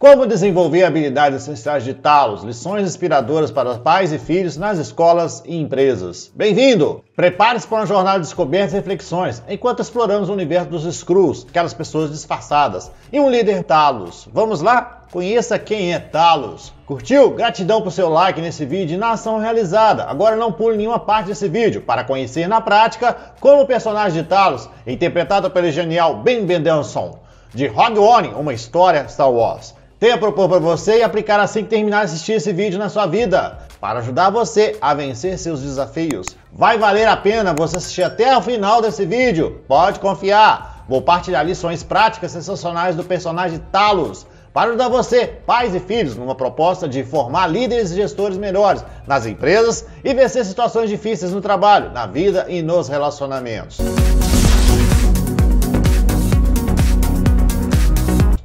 Como desenvolver habilidades essenciais de Talos, lições inspiradoras para pais e filhos nas escolas e empresas. Bem-vindo! Prepare-se para uma jornada de descobertas e reflexões, enquanto exploramos o universo dos Screws, aquelas pessoas disfarçadas, e um líder Talos. Vamos lá? Conheça quem é Talos. Curtiu? Gratidão por seu like nesse vídeo e na ação realizada. Agora não pule nenhuma parte desse vídeo para conhecer na prática como o personagem de Talos, interpretado pelo genial Ben Mendelsohn, de Rogue One, uma história Star Wars tenho a propor para você e aplicar assim que terminar de assistir esse vídeo na sua vida, para ajudar você a vencer seus desafios. Vai valer a pena você assistir até o final desse vídeo, pode confiar. Vou partilhar lições práticas sensacionais do personagem Talos, para ajudar você, pais e filhos, numa proposta de formar líderes e gestores melhores nas empresas e vencer situações difíceis no trabalho, na vida e nos relacionamentos.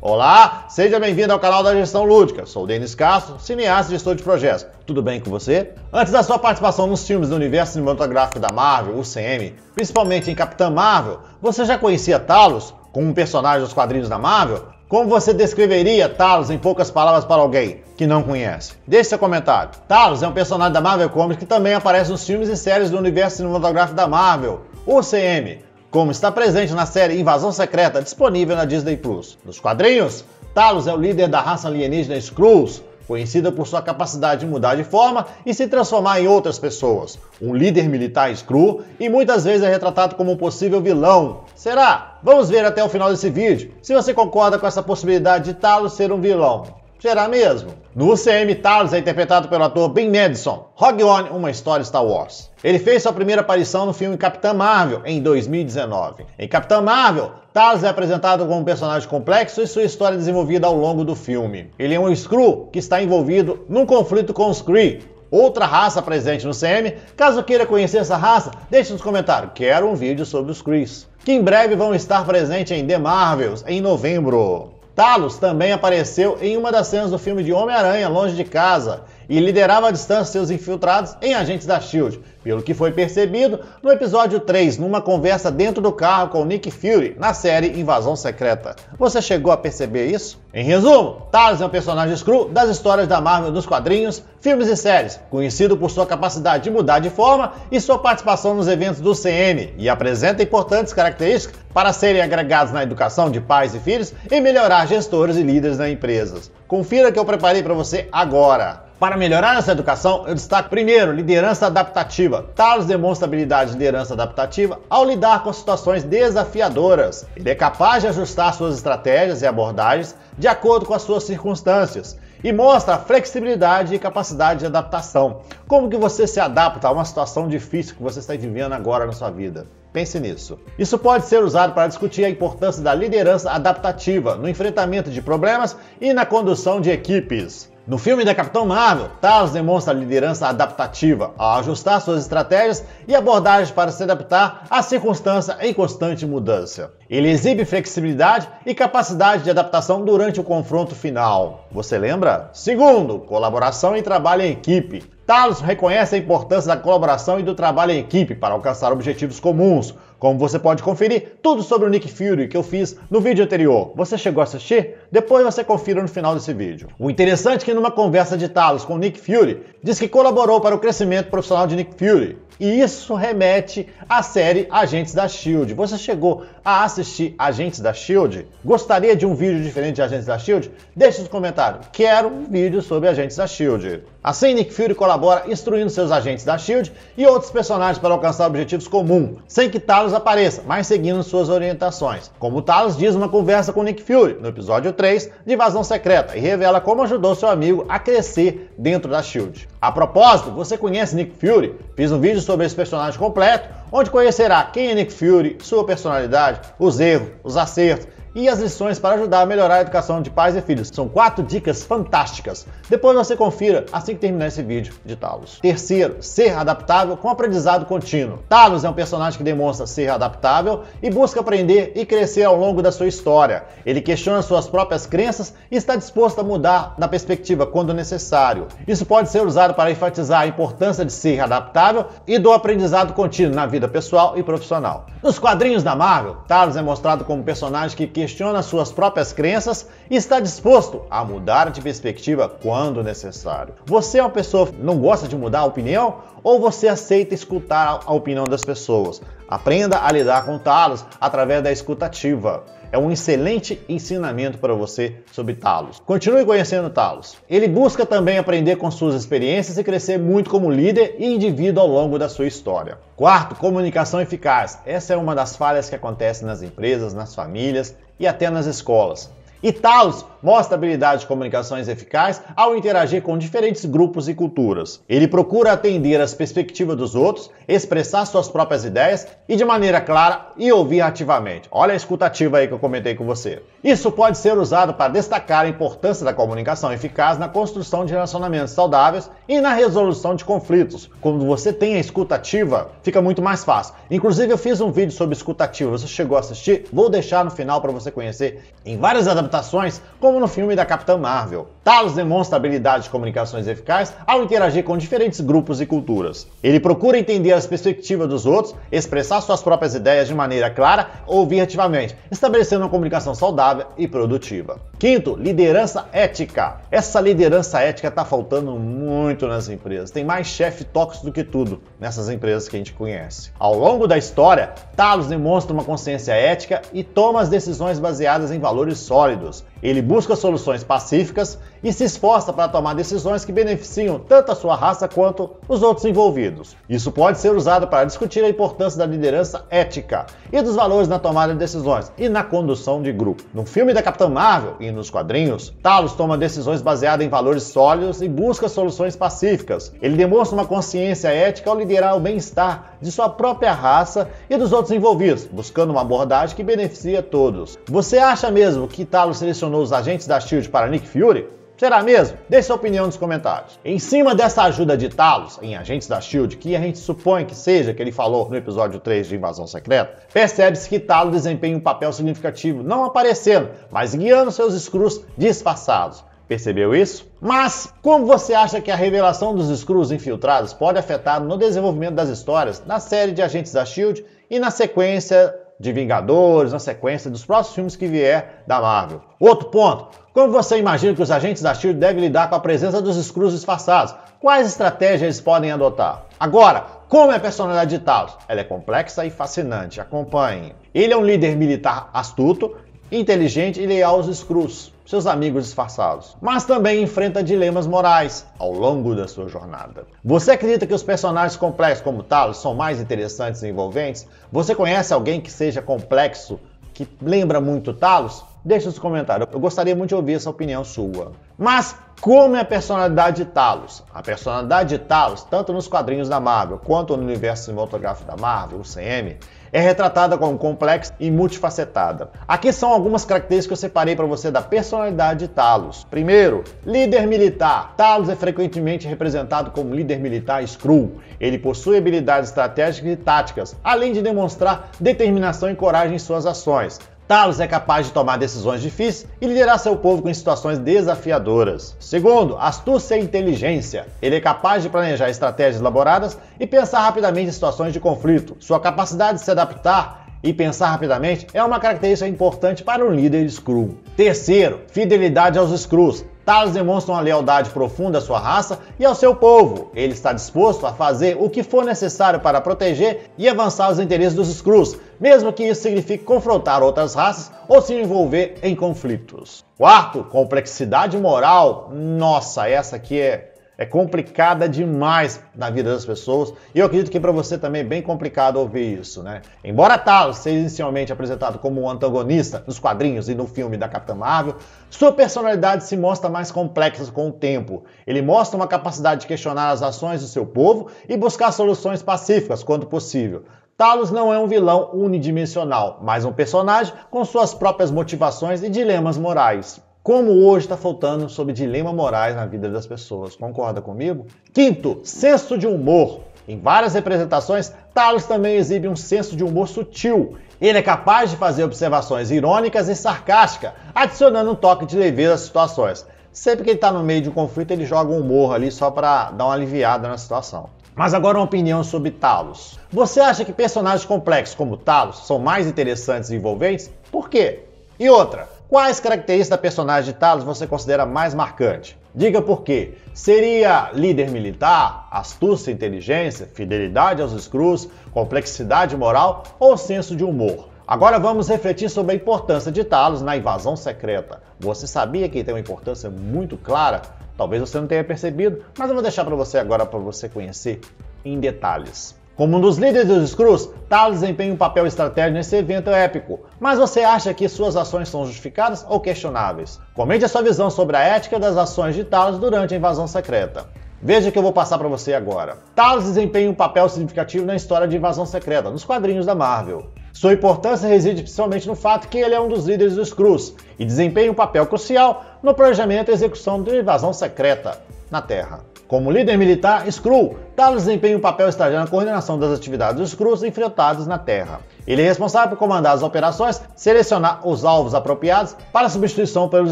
Olá, seja bem-vindo ao canal da Gestão Lúdica. Sou o Denis Castro, cineasta e gestor de projetos. Tudo bem com você? Antes da sua participação nos filmes do universo cinematográfico da Marvel, UCM, principalmente em Capitã Marvel, você já conhecia Talos como um personagem dos quadrinhos da Marvel? Como você descreveria Talos em poucas palavras para alguém que não conhece? Deixe seu comentário. Talos é um personagem da Marvel Comics que também aparece nos filmes e séries do universo cinematográfico da Marvel, UCM, como está presente na série Invasão Secreta, disponível na Disney Plus. Nos quadrinhos, Talos é o líder da raça alienígena Skrulls, conhecida por sua capacidade de mudar de forma e se transformar em outras pessoas. Um líder militar Skrull e muitas vezes é retratado como um possível vilão. Será? Vamos ver até o final desse vídeo se você concorda com essa possibilidade de Talos ser um vilão. Será mesmo? No CM Talos é interpretado pelo ator Ben Madison, Rogue One, uma história Star Wars. Ele fez sua primeira aparição no filme Capitã Marvel em 2019. Em Capitã Marvel, Talos é apresentado como um personagem complexo e sua história é desenvolvida ao longo do filme. Ele é um Skrull que está envolvido num conflito com os Kree, outra raça presente no CM. Caso queira conhecer essa raça, deixe nos comentários. Quero um vídeo sobre os Krees, que em breve vão estar presentes em The Marvels em novembro. Talos também apareceu em uma das cenas do filme de Homem-Aranha Longe de Casa e liderava à distância seus infiltrados em agentes da Shield, pelo que foi percebido no episódio 3, numa conversa dentro do carro com Nick Fury na série Invasão Secreta. Você chegou a perceber isso? Em resumo, Talos é um personagem screw das histórias da Marvel dos quadrinhos, filmes e séries, conhecido por sua capacidade de mudar de forma e sua participação nos eventos do CN, e apresenta importantes características para serem agregados na educação de pais e filhos e melhorar gestores e líderes nas empresas. Confira que eu preparei para você agora. Para melhorar essa educação, eu destaco primeiro liderança adaptativa. Talos demonstra habilidade de liderança adaptativa ao lidar com situações desafiadoras. Ele é capaz de ajustar suas estratégias e abordagens de acordo com as suas circunstâncias e mostra flexibilidade e capacidade de adaptação. Como que você se adapta a uma situação difícil que você está vivendo agora na sua vida? Pense nisso. Isso pode ser usado para discutir a importância da liderança adaptativa no enfrentamento de problemas e na condução de equipes. No filme da Capitão Marvel, Thanos demonstra liderança adaptativa ao ajustar suas estratégias e abordagens para se adaptar à circunstância em constante mudança. Ele exibe flexibilidade e capacidade de adaptação durante o confronto final. Você lembra? Segundo, colaboração e trabalho em equipe. Talos reconhece a importância da colaboração e do trabalho em equipe para alcançar objetivos comuns, como você pode conferir tudo sobre o Nick Fury que eu fiz no vídeo anterior. Você chegou a assistir? Depois você confira no final desse vídeo. O interessante é que numa conversa de Talos com Nick Fury, diz que colaborou para o crescimento profissional de Nick Fury. E isso remete à série Agentes da Shield. Você chegou a assistir Agentes da Shield? Gostaria de um vídeo diferente de Agentes da Shield? Deixe nos comentários. Quero um vídeo sobre Agentes da Shield. Assim, Nick Fury colabora instruindo seus agentes da Shield e outros personagens para alcançar objetivos comuns, sem que Talos apareça, mas seguindo suas orientações. Como Talos diz uma conversa com Nick Fury no episódio 3 de Invasão Secreta e revela como ajudou seu amigo a crescer dentro da Shield. A propósito, você conhece Nick Fury? Fiz um vídeo sobre esse personagem completo, onde conhecerá quem é Nick Fury, sua personalidade, os erros, os acertos e as lições para ajudar a melhorar a educação de pais e filhos. São quatro dicas fantásticas. Depois você confira assim que terminar esse vídeo de Talos. Terceiro, ser adaptável com aprendizado contínuo. Talos é um personagem que demonstra ser adaptável e busca aprender e crescer ao longo da sua história. Ele questiona suas próprias crenças e está disposto a mudar na perspectiva quando necessário. Isso pode ser usado para enfatizar a importância de ser adaptável e do aprendizado contínuo na vida pessoal e profissional. Nos quadrinhos da Marvel, Talos é mostrado como um personagem que questiona suas próprias crenças e está disposto a mudar de perspectiva quando necessário. Você é uma pessoa que não gosta de mudar a opinião ou você aceita escutar a opinião das pessoas? Aprenda a lidar com talos através da escutativa. É um excelente ensinamento para você sobre Talos. Continue conhecendo Talos. Ele busca também aprender com suas experiências e crescer muito como líder e indivíduo ao longo da sua história. Quarto, comunicação eficaz. Essa é uma das falhas que acontece nas empresas, nas famílias e até nas escolas. E talos mostra habilidades de comunicações eficazes ao interagir com diferentes grupos e culturas. Ele procura atender as perspectivas dos outros, expressar suas próprias ideias e de maneira clara e ouvir ativamente. Olha a escutativa aí que eu comentei com você. Isso pode ser usado para destacar a importância da comunicação eficaz na construção de relacionamentos saudáveis e na resolução de conflitos. Quando você tem a escutativa, fica muito mais fácil. Inclusive eu fiz um vídeo sobre escutativa, você chegou a assistir? Vou deixar no final para você conhecer em várias adaptações adaptações, como no filme da Capitã Marvel. Talos demonstra habilidade de comunicações eficaz ao interagir com diferentes grupos e culturas. Ele procura entender as perspectivas dos outros, expressar suas próprias ideias de maneira clara ouvir ativamente, estabelecendo uma comunicação saudável e produtiva. Quinto, liderança ética. Essa liderança ética está faltando muito nas empresas. Tem mais chefe tóxico do que tudo nessas empresas que a gente conhece. Ao longo da história, Talos demonstra uma consciência ética e toma as decisões baseadas em valores sólidos sólidos ele busca soluções pacíficas e se esforça para tomar decisões que beneficiam tanto a sua raça quanto os outros envolvidos. Isso pode ser usado para discutir a importância da liderança ética e dos valores na tomada de decisões e na condução de grupo. No filme da Capitã Marvel e nos quadrinhos, Talos toma decisões baseadas em valores sólidos e busca soluções pacíficas. Ele demonstra uma consciência ética ao liderar o bem-estar de sua própria raça e dos outros envolvidos, buscando uma abordagem que beneficia todos. Você acha mesmo que Talos selecionou direcionou os agentes da Shield para Nick Fury? Será mesmo? Deixe sua opinião nos comentários. Em cima dessa ajuda de Talos em Agentes da Shield, que a gente supõe que seja que ele falou no episódio 3 de Invasão Secreta, percebe-se que Talos desempenha um papel significativo, não aparecendo, mas guiando seus Skrulls disfarçados. Percebeu isso? Mas como você acha que a revelação dos Skrulls infiltrados pode afetar no desenvolvimento das histórias na série de Agentes da Shield e na sequência de Vingadores, na sequência dos próximos filmes que vier da Marvel. Outro ponto: como você imagina que os agentes da SHIELD devem lidar com a presença dos Skrulls disfarçados? Quais estratégias eles podem adotar? Agora, como é a personalidade de Talos? Ela é complexa e fascinante. Acompanhe. Ele é um líder militar astuto, inteligente e leal aos Skrulls seus amigos disfarçados, mas também enfrenta dilemas morais ao longo da sua jornada. Você acredita que os personagens complexos como Talos são mais interessantes e envolventes? Você conhece alguém que seja complexo, que lembra muito Talos? Deixe nos comentários, eu gostaria muito de ouvir essa opinião sua. Mas como é a personalidade de Talos? A personalidade de Talos, tanto nos quadrinhos da Marvel quanto no universo cinematográfico da Marvel, o CM, é retratada como complexa e multifacetada. Aqui são algumas características que eu separei para você da personalidade de Talos. Primeiro, líder militar. Talos é frequentemente representado como líder militar Skrull. Ele possui habilidades estratégicas e táticas, além de demonstrar determinação e coragem em suas ações. Talos é capaz de tomar decisões difíceis e liderar seu povo em situações desafiadoras. Segundo, astúcia e inteligência. Ele é capaz de planejar estratégias elaboradas e pensar rapidamente em situações de conflito. Sua capacidade de se adaptar e pensar rapidamente é uma característica importante para um líder Scrum. Terceiro, fidelidade aos Scrus. Talos demonstra uma lealdade profunda à sua raça e ao seu povo. Ele está disposto a fazer o que for necessário para proteger e avançar os interesses dos Skrulls, mesmo que isso signifique confrontar outras raças ou se envolver em conflitos. Quarto, complexidade moral. Nossa, essa aqui é é complicada demais na vida das pessoas. E eu acredito que para você também é bem complicado ouvir isso, né? Embora Talos tá seja inicialmente apresentado como um antagonista nos quadrinhos e no filme da Capitã Marvel, sua personalidade se mostra mais complexa com o tempo. Ele mostra uma capacidade de questionar as ações do seu povo e buscar soluções pacíficas quando possível. Talos não é um vilão unidimensional, mas um personagem com suas próprias motivações e dilemas morais. Como hoje está faltando sobre dilema morais na vida das pessoas, concorda comigo? Quinto, senso de humor. Em várias representações, Talos também exibe um senso de humor sutil. Ele é capaz de fazer observações irônicas e sarcásticas, adicionando um toque de leveza às situações. Sempre que ele está no meio de um conflito, ele joga um humor ali só para dar uma aliviada na situação. Mas agora uma opinião sobre Talos. Você acha que personagens complexos como Talos são mais interessantes e envolventes? Por quê? E outra, Quais características da personagem de Talos você considera mais marcante? Diga por quê. Seria líder militar, astúcia, inteligência, fidelidade aos escrus, complexidade moral ou senso de humor? Agora vamos refletir sobre a importância de Talos na invasão secreta. Você sabia que tem uma importância muito clara? Talvez você não tenha percebido, mas eu vou deixar para você agora para você conhecer em detalhes. Como um dos líderes dos Screws, Talos desempenha um papel estratégico nesse evento é épico, mas você acha que suas ações são justificadas ou questionáveis? Comente a sua visão sobre a ética das ações de Talos durante a invasão secreta. Veja o que eu vou passar para você agora. Talos desempenha um papel significativo na história de Invasão Secreta, nos quadrinhos da Marvel. Sua importância reside principalmente no fato que ele é um dos líderes dos Screws e desempenha um papel crucial no planejamento e execução da invasão secreta na Terra. Como líder militar, Skrull. Talos desempenha um papel estratégico na coordenação das atividades dos Skrulls enfrentados na Terra. Ele é responsável por comandar as operações, selecionar os alvos apropriados para substituição pelos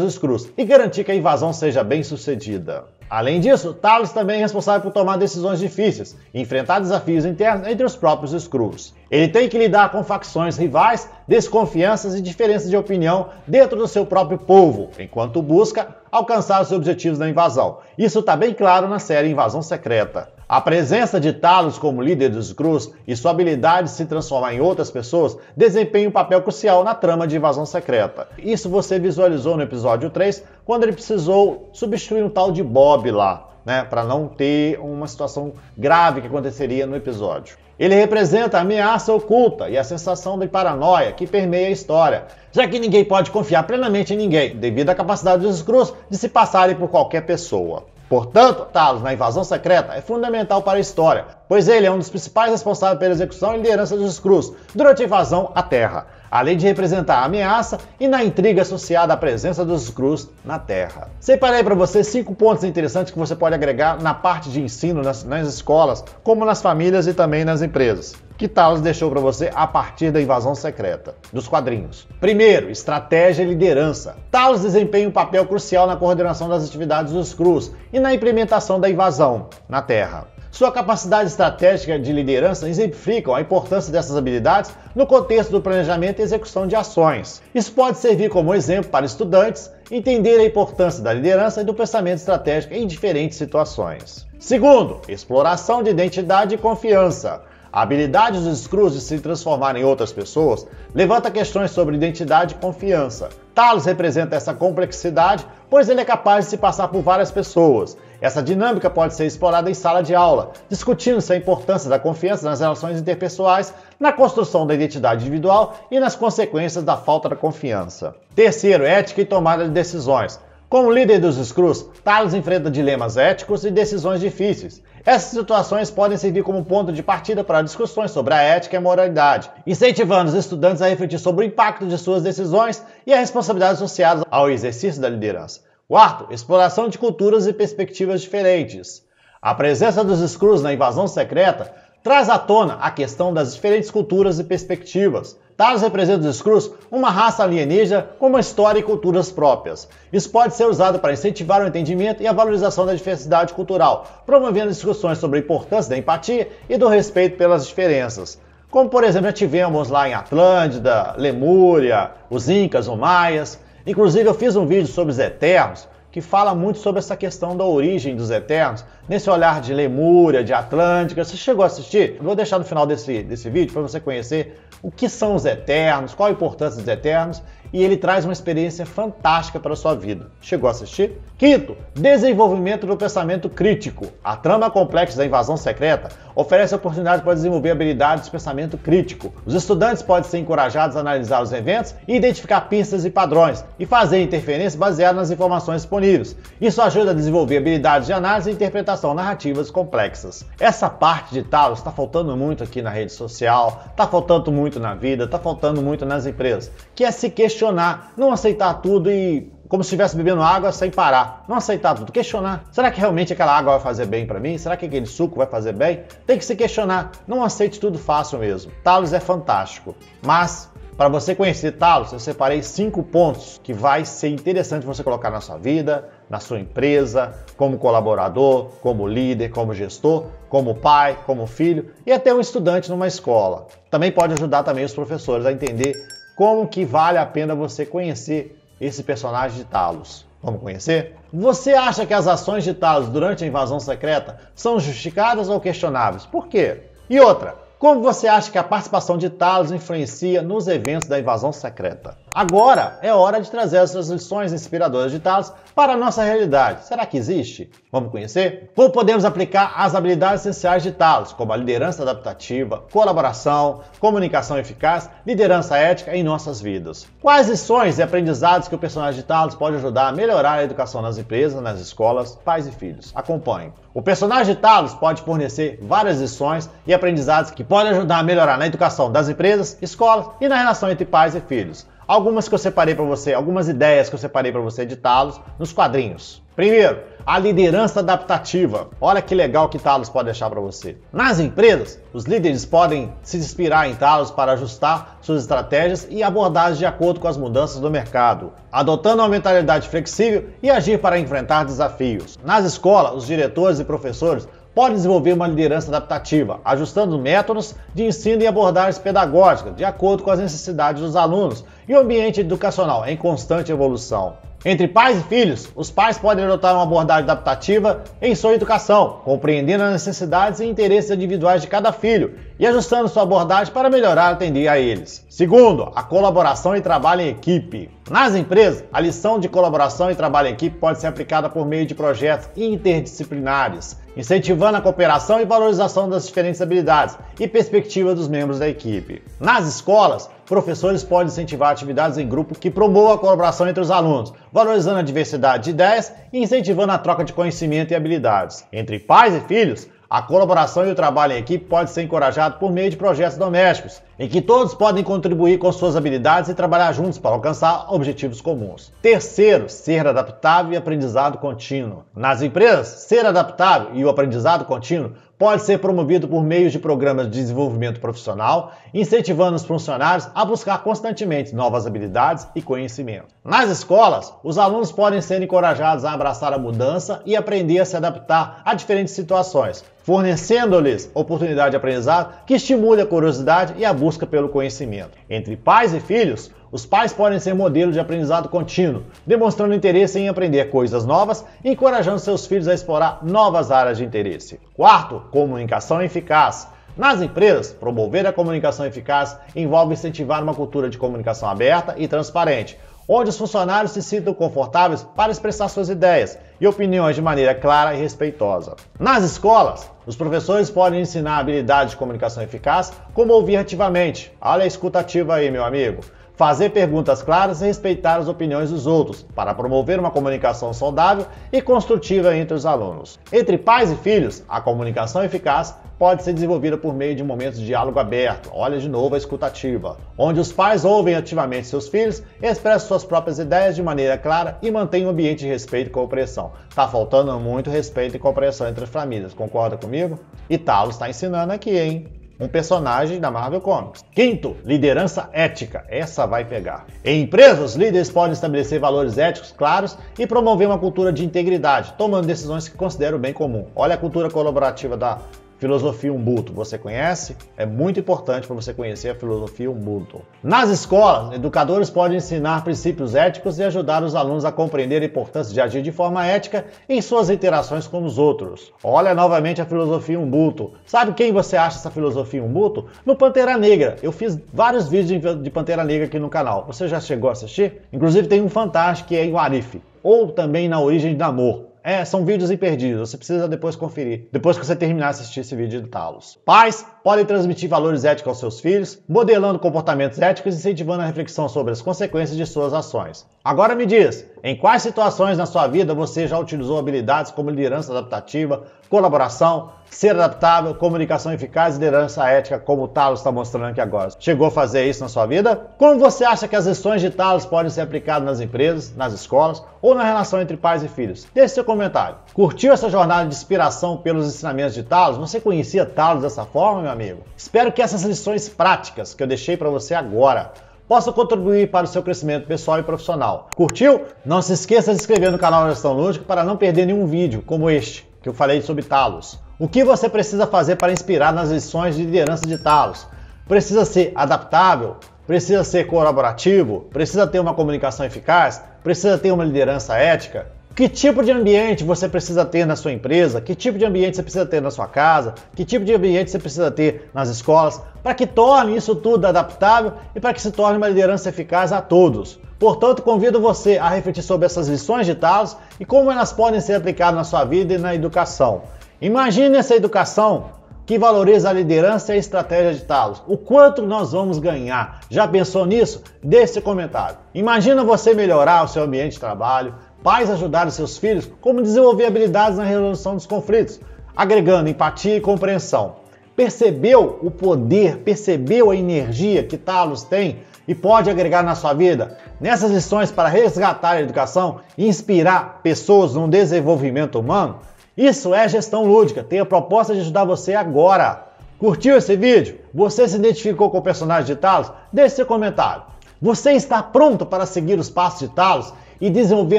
Skrulls e garantir que a invasão seja bem sucedida. Além disso, Talos também é responsável por tomar decisões difíceis e enfrentar desafios internos entre os próprios Skrulls. Ele tem que lidar com facções rivais, desconfianças e diferenças de opinião dentro do seu próprio povo, enquanto busca alcançar os objetivos da invasão. Isso está bem claro na série Invasão Secreta. A presença de Talos como líder dos Grus e sua habilidade de se transformar em outras pessoas desempenha um papel crucial na trama de Invasão Secreta. Isso você visualizou no episódio 3, quando ele precisou substituir um tal de Bob lá, né, para não ter uma situação grave que aconteceria no episódio. Ele representa a ameaça oculta e a sensação de paranoia que permeia a história, já que ninguém pode confiar plenamente em ninguém, devido à capacidade dos Skrulls de se passarem por qualquer pessoa. Portanto, Talos, na invasão secreta, é fundamental para a história, pois ele é um dos principais responsáveis pela execução e liderança dos Skrulls durante a invasão à Terra, além de representar a ameaça e na intriga associada à presença dos Skrulls na Terra. Separei para você cinco pontos interessantes que você pode agregar na parte de ensino nas, nas escolas, como nas famílias e também nas empresas que Talos deixou para você a partir da invasão secreta dos quadrinhos. Primeiro, estratégia e liderança. Talos desempenha um papel crucial na coordenação das atividades dos cruz e na implementação da invasão na Terra. Sua capacidade estratégica de liderança exemplificam a importância dessas habilidades no contexto do planejamento e execução de ações. Isso pode servir como exemplo para estudantes entender a importância da liderança e do pensamento estratégico em diferentes situações. Segundo, exploração de identidade e confiança a habilidade dos Skrulls de se transformar em outras pessoas levanta questões sobre identidade e confiança. Talos representa essa complexidade, pois ele é capaz de se passar por várias pessoas. Essa dinâmica pode ser explorada em sala de aula, discutindo-se a importância da confiança nas relações interpessoais, na construção da identidade individual e nas consequências da falta da confiança. Terceiro, ética e tomada de decisões. Como líder dos Skrulls, Talos enfrenta dilemas éticos e decisões difíceis. Essas situações podem servir como ponto de partida para discussões sobre a ética e a moralidade, incentivando os estudantes a refletir sobre o impacto de suas decisões e as responsabilidades associadas ao exercício da liderança. Quarto, exploração de culturas e perspectivas diferentes. A presença dos Skrulls na invasão secreta traz à tona a questão das diferentes culturas e perspectivas, Taros representa os Skrulls, uma raça alienígena com uma história e culturas próprias. Isso pode ser usado para incentivar o entendimento e a valorização da diversidade cultural, promovendo discussões sobre a importância da empatia e do respeito pelas diferenças. Como, por exemplo, já tivemos lá em Atlântida, Lemúria, os Incas, os Maias. Inclusive, eu fiz um vídeo sobre os Eternos, que fala muito sobre essa questão da origem dos Eternos, nesse olhar de Lemúria, de Atlântica. Você chegou a assistir? Vou deixar no final desse, desse vídeo para você conhecer o que são os Eternos, qual a importância dos Eternos e ele traz uma experiência fantástica para a sua vida. Chegou a assistir? Quinto, desenvolvimento do pensamento crítico. A trama complexa da invasão secreta oferece oportunidade para desenvolver habilidades de pensamento crítico. Os estudantes podem ser encorajados a analisar os eventos e identificar pistas e padrões e fazer interferência baseadas nas informações disponíveis. Isso ajuda a desenvolver habilidades de análise e interpretação narrativas complexas. Essa parte de Talos está faltando muito aqui na rede social, está faltando muito na vida, está faltando muito nas empresas, que é se questionar questionar, não aceitar tudo e como se estivesse bebendo água sem parar. Não aceitar tudo, questionar. Será que realmente aquela água vai fazer bem para mim? Será que aquele suco vai fazer bem? Tem que se questionar. Não aceite tudo fácil mesmo. Talos é fantástico, mas para você conhecer Talos, eu separei cinco pontos que vai ser interessante você colocar na sua vida, na sua empresa, como colaborador, como líder, como gestor, como pai, como filho e até um estudante numa escola. Também pode ajudar também os professores a entender como que vale a pena você conhecer esse personagem de Talos. Vamos conhecer? Você acha que as ações de Talos durante a invasão secreta são justificadas ou questionáveis? Por quê? E outra, como você acha que a participação de Talos influencia nos eventos da invasão secreta? Agora é hora de trazer essas lições inspiradoras de Talos para a nossa realidade. Será que existe? Vamos conhecer? Como podemos aplicar as habilidades essenciais de Talos, como a liderança adaptativa, colaboração, comunicação eficaz, liderança ética em nossas vidas? Quais lições e aprendizados que o personagem de Talos pode ajudar a melhorar a educação nas empresas, nas escolas, pais e filhos? Acompanhe. O personagem de Talos pode fornecer várias lições e aprendizados que podem ajudar a melhorar na educação das empresas, escolas e na relação entre pais e filhos. Algumas que eu separei para você, algumas ideias que eu separei para você editá-los nos quadrinhos. Primeiro, a liderança adaptativa. Olha que legal que Talos pode deixar para você. Nas empresas, os líderes podem se inspirar em Talos para ajustar suas estratégias e abordagens de acordo com as mudanças do mercado, adotando uma mentalidade flexível e agir para enfrentar desafios. Nas escolas, os diretores e professores pode desenvolver uma liderança adaptativa, ajustando métodos de ensino e abordagens pedagógicas de acordo com as necessidades dos alunos e o ambiente educacional em constante evolução. Entre pais e filhos, os pais podem adotar uma abordagem adaptativa em sua educação, compreendendo as necessidades e interesses individuais de cada filho e ajustando sua abordagem para melhorar atender a eles. Segundo, a colaboração e trabalho em equipe. Nas empresas, a lição de colaboração e trabalho em equipe pode ser aplicada por meio de projetos interdisciplinares incentivando a cooperação e valorização das diferentes habilidades e perspectivas dos membros da equipe. Nas escolas, professores podem incentivar atividades em grupo que promovam a colaboração entre os alunos, valorizando a diversidade de ideias e incentivando a troca de conhecimento e habilidades. Entre pais e filhos, a colaboração e o trabalho em equipe pode ser encorajado por meio de projetos domésticos, em que todos podem contribuir com suas habilidades e trabalhar juntos para alcançar objetivos comuns. Terceiro, ser adaptável e aprendizado contínuo. Nas empresas, ser adaptável e o aprendizado contínuo pode ser promovido por meio de programas de desenvolvimento profissional, incentivando os funcionários a buscar constantemente novas habilidades e conhecimento. Nas escolas, os alunos podem ser encorajados a abraçar a mudança e aprender a se adaptar a diferentes situações, fornecendo-lhes oportunidade de aprendizado que estimule a curiosidade e a busca busca pelo conhecimento. Entre pais e filhos, os pais podem ser modelo de aprendizado contínuo, demonstrando interesse em aprender coisas novas e encorajando seus filhos a explorar novas áreas de interesse. Quarto, comunicação eficaz. Nas empresas, promover a comunicação eficaz envolve incentivar uma cultura de comunicação aberta e transparente onde os funcionários se sintam confortáveis para expressar suas ideias e opiniões de maneira clara e respeitosa. Nas escolas, os professores podem ensinar habilidades de comunicação eficaz, como ouvir ativamente. Olha a escuta ativa aí, meu amigo. Fazer perguntas claras e respeitar as opiniões dos outros, para promover uma comunicação saudável e construtiva entre os alunos. Entre pais e filhos, a comunicação eficaz pode ser desenvolvida por meio de momentos de diálogo aberto, olha de novo a escutativa, onde os pais ouvem ativamente seus filhos, expressam suas próprias ideias de maneira clara e mantêm um ambiente de respeito e compreensão. Tá faltando muito respeito e compreensão entre as famílias, concorda comigo? E Talos está ensinando aqui, hein? um personagem da Marvel Comics. Quinto, liderança ética. Essa vai pegar. Em empresas, líderes podem estabelecer valores éticos claros e promover uma cultura de integridade, tomando decisões que consideram bem comum. Olha a cultura colaborativa da Filosofia Umbuto, você conhece? É muito importante para você conhecer a filosofia Umbuto. Nas escolas, educadores podem ensinar princípios éticos e ajudar os alunos a compreender a importância de agir de forma ética em suas interações com os outros. Olha novamente a filosofia Umbuto. Sabe quem você acha essa filosofia Umbuto? No Pantera Negra. Eu fiz vários vídeos de Pantera Negra aqui no canal. Você já chegou a assistir? Inclusive tem um fantástico que é em Warif, ou também na Origem do Amor. É, são vídeos imperdíveis, você precisa depois conferir, depois que você terminar de assistir esse vídeo de Talos. Paz podem transmitir valores éticos aos seus filhos, modelando comportamentos éticos e incentivando a reflexão sobre as consequências de suas ações. Agora me diz, em quais situações na sua vida você já utilizou habilidades como liderança adaptativa, colaboração, ser adaptável, comunicação eficaz e liderança ética, como o Talos está mostrando aqui agora? Chegou a fazer isso na sua vida? Como você acha que as lições de Talos podem ser aplicadas nas empresas, nas escolas ou na relação entre pais e filhos? Deixe seu comentário. Curtiu essa jornada de inspiração pelos ensinamentos de Talos? Você conhecia Talos dessa forma, meu amigo. Espero que essas lições práticas que eu deixei para você agora possam contribuir para o seu crescimento pessoal e profissional. Curtiu? Não se esqueça de se inscrever no canal Gestão Lúdica para não perder nenhum vídeo como este, que eu falei sobre Talos. O que você precisa fazer para inspirar nas lições de liderança de Talos? Precisa ser adaptável? Precisa ser colaborativo? Precisa ter uma comunicação eficaz? Precisa ter uma liderança ética? Que tipo de ambiente você precisa ter na sua empresa? Que tipo de ambiente você precisa ter na sua casa? Que tipo de ambiente você precisa ter nas escolas? Para que torne isso tudo adaptável e para que se torne uma liderança eficaz a todos. Portanto, convido você a refletir sobre essas lições de Talos e como elas podem ser aplicadas na sua vida e na educação. Imagine essa educação que valoriza a liderança e a estratégia de Talos. O quanto nós vamos ganhar? Já pensou nisso? Deixe seu comentário. Imagina você melhorar o seu ambiente de trabalho, pais ajudaram seus filhos como desenvolver habilidades na resolução dos conflitos, agregando empatia e compreensão. Percebeu o poder, percebeu a energia que Talos tem e pode agregar na sua vida? Nessas lições para resgatar a educação e inspirar pessoas no desenvolvimento humano? Isso é gestão lúdica, Tenho a proposta de ajudar você agora. Curtiu esse vídeo? Você se identificou com o personagem de Talos? Deixe seu comentário. Você está pronto para seguir os passos de Talos e desenvolver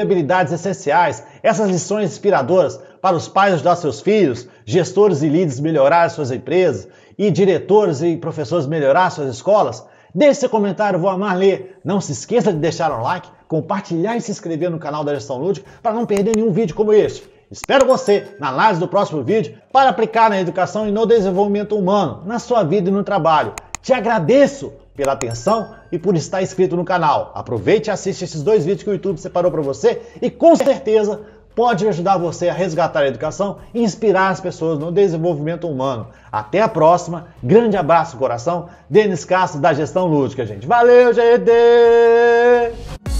habilidades essenciais. Essas lições inspiradoras para os pais ajudar seus filhos, gestores e líderes melhorar suas empresas e diretores e professores melhorar suas escolas. Deixe seu comentário, vou amar ler. Não se esqueça de deixar um like, compartilhar e se inscrever no canal da Gestão Lúdica para não perder nenhum vídeo como este. Espero você na análise do próximo vídeo para aplicar na educação e no desenvolvimento humano, na sua vida e no trabalho. Te agradeço pela atenção e por estar inscrito no canal. Aproveite e assista esses dois vídeos que o YouTube separou para você e com certeza pode ajudar você a resgatar a educação e inspirar as pessoas no desenvolvimento humano. Até a próxima. Grande abraço, coração. Denis Castro da Gestão Lúdica, gente. Valeu, GD!